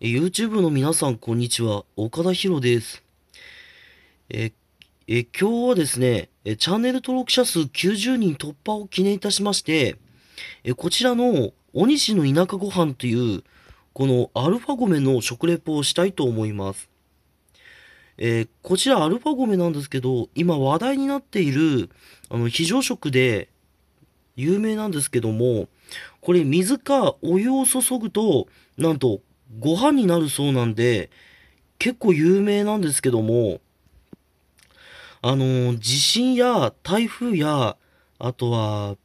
え YouTube の皆さん、こんにちは。岡田博です。え、え、今日はですね、え、チャンネル登録者数90人突破を記念いたしまして、え、こちらの、お西の田舎ご飯という、このアルファ米の食レポをしたいと思います。えこちらアルファ米なんですけど、今話題になっている、あの、非常食で有名なんですけども、これ水かお湯を注ぐと、なんとご飯になるそうなんで、結構有名なんですけども、あの、地震や台風や、あとは、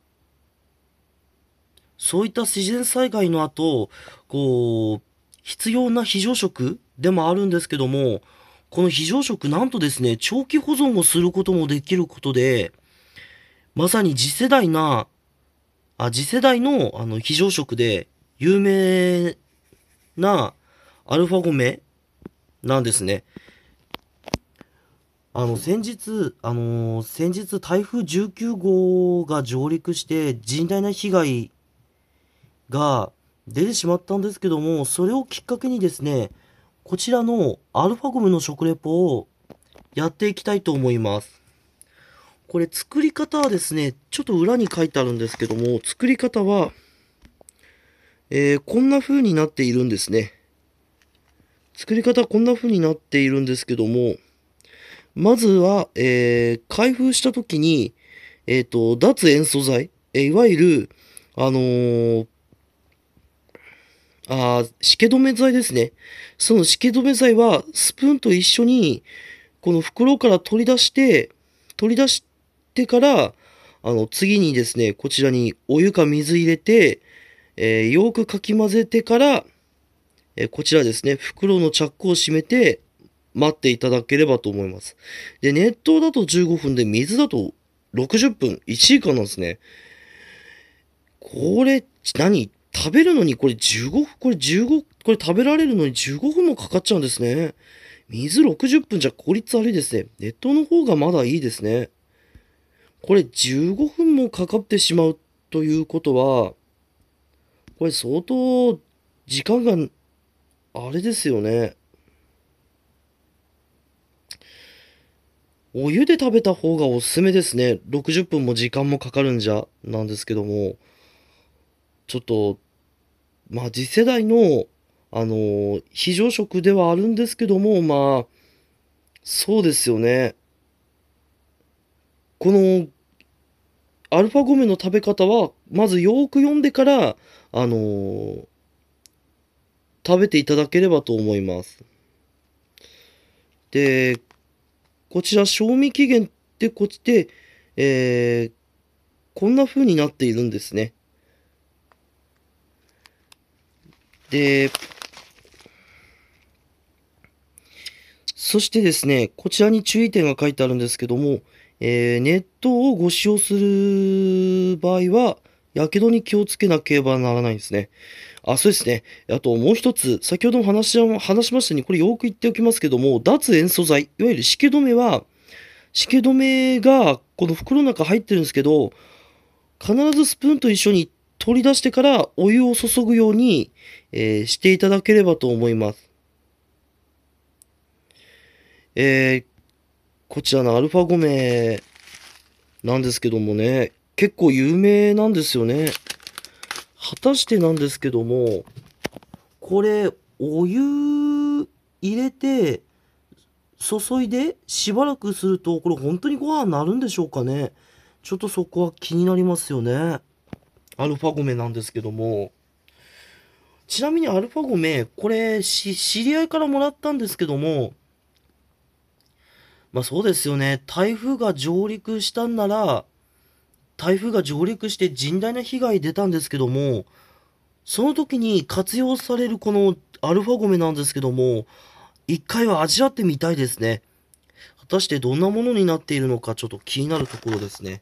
そういった自然災害の後、こう、必要な非常食でもあるんですけども、この非常食なんとですね、長期保存をすることもできることで、まさに次世代な、あ、次世代のあの非常食で有名なアルファゴメなんですね。あの、先日、あのー、先日台風19号が上陸して甚大な被害が出てしまったんですけども、それをきっかけにですね、こちらのアルファゴメの食レポをやっていきたいと思います。これ作り方はですね、ちょっと裏に書いてあるんですけども、作り方は、えー、こんな風になっているんですね。作り方こんな風になっているんですけども、まずは、えー、開封した時に、えっ、ー、と、脱塩素剤、えいわゆる、あのー、あ湿気止め剤ですね。その湿気止め剤は、スプーンと一緒に、この袋から取り出して、取り出してから、あの、次にですね、こちらにお湯か水入れて、えー、よくかき混ぜてから、えー、こちらですね、袋のチャックを閉めて待っていただければと思います。で、熱湯だと15分で、水だと60分、1時間なんですね。これ、何食べるのにこれ15分、これ15、これ食べられるのに15分もかかっちゃうんですね。水60分じゃ効率悪いですね。熱湯の方がまだいいですね。これ15分もかかってしまうということは、これ相当時間があれですよね。お湯で食べた方がおすすめですね。60分も時間もかかるんじゃなんですけども、ちょっと、まあ次世代の、あの、非常食ではあるんですけども、まあ、そうですよね。この、アルファゴメの食べ方は、まずよーく読んでから、あのー、食べていただければと思います。で、こちら賞味期限ってこっちで、えー、こんな風になっているんですね。で、そしてですね、こちらに注意点が書いてあるんですけども、えー、熱湯をご使用する場合は、やけどに気をつけなければならないんですね。あ、そうですね。あともう一つ、先ほども話し話しましたように、これよく言っておきますけども、脱塩素剤、いわゆる湿気止めは、湿気止めがこの袋の中入ってるんですけど、必ずスプーンと一緒に取り出してからお湯を注ぐように、えー、していただければと思います。えー、こちらのアルファ5名なんですけどもね、結構有名なんですよね。果たしてなんですけども、これ、お湯入れて、注いでしばらくすると、これ本当にご飯になるんでしょうかね。ちょっとそこは気になりますよね。アルファゴメなんですけども。ちなみにアルファゴメ、これ、知り合いからもらったんですけども、まあそうですよね。台風が上陸したんなら、台風が上陸して甚大な被害出たんですけども、その時に活用されるこのアルファゴメなんですけども、一回は味わってみたいですね。果たしてどんなものになっているのかちょっと気になるところですね。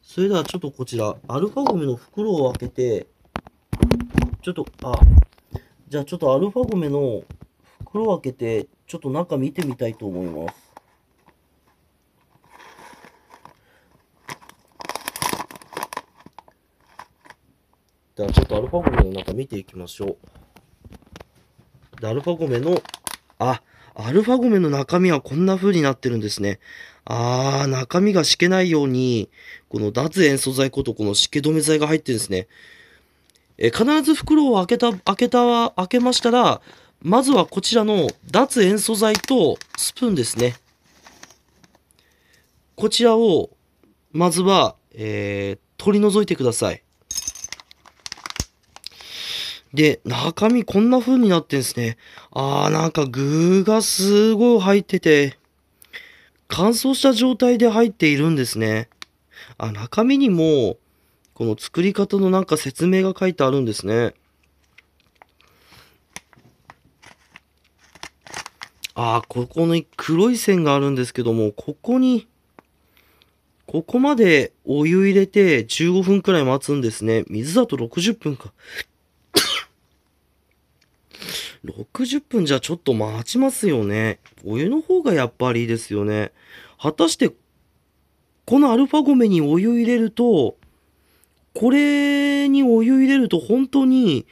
それではちょっとこちら、アルファゴメの袋を開けて、ちょっと、あ、じゃあちょっとアルファゴメの袋を開けて、ちょっと中見てみたいと思います。ではちょっとアルファゴメの中見ていきましょう。で、アルファゴメの、あ、アルファゴメの中身はこんな風になってるんですね。あー、中身がしけないように、この脱塩素剤ことこの湿気止め剤が入ってるんですね。え、必ず袋を開けた、開けた、開けましたら、まずはこちらの脱塩素剤とスプーンですね。こちらを、まずは、えー、取り除いてください。で、中身こんな風になってんですね。あー、なんか具がすごい入ってて、乾燥した状態で入っているんですね。あ、中身にも、この作り方のなんか説明が書いてあるんですね。ああ、ここに黒い線があるんですけども、ここに、ここまでお湯入れて15分くらい待つんですね。水だと60分か。60分じゃちょっと待ちますよね。お湯の方がやっぱりいいですよね。果たして、このアルファ米にお湯入れると、これにお湯入れると本当に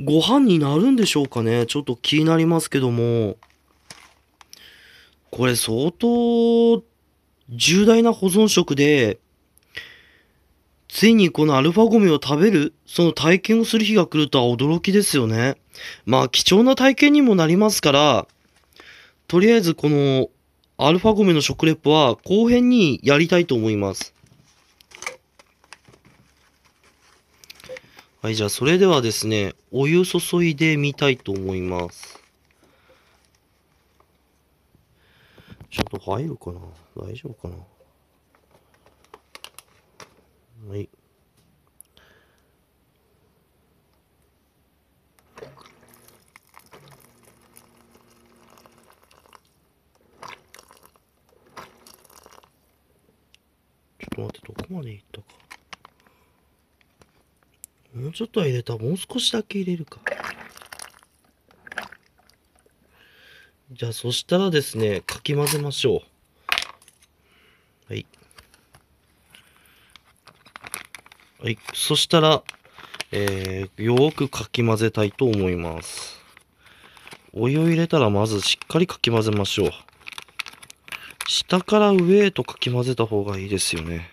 ご飯になるんでしょうかね。ちょっと気になりますけども。これ相当重大な保存食で、ついにこのアルファゴミを食べる、その体験をする日が来るとは驚きですよね。まあ貴重な体験にもなりますから、とりあえずこのアルファゴミの食レポは後編にやりたいと思います。はい、じゃあそれではですね、お湯注いでみたいと思います。ちょっと入るかな大丈夫かなはい。ちょっと待って、どこまでいったか。もうちょっとは入れた。もう少しだけ入れるか。じゃあ、そしたらですね、かき混ぜましょう。はい。はい。そしたら、えー、よーくかき混ぜたいと思います。お湯を入れたらまずしっかりかき混ぜましょう。下から上へとかき混ぜた方がいいですよね。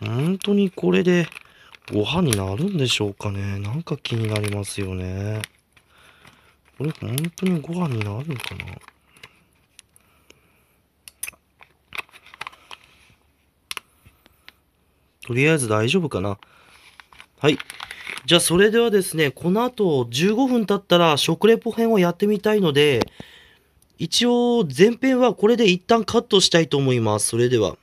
本当にこれでご飯になるんでしょうかね。なんか気になりますよね。これ本当にご飯になるのかなとりあえず大丈夫かな。はい。じゃあ、それではですね、この後15分経ったら食レポ編をやってみたいので、一応前編はこれで一旦カットしたいと思います。それでは。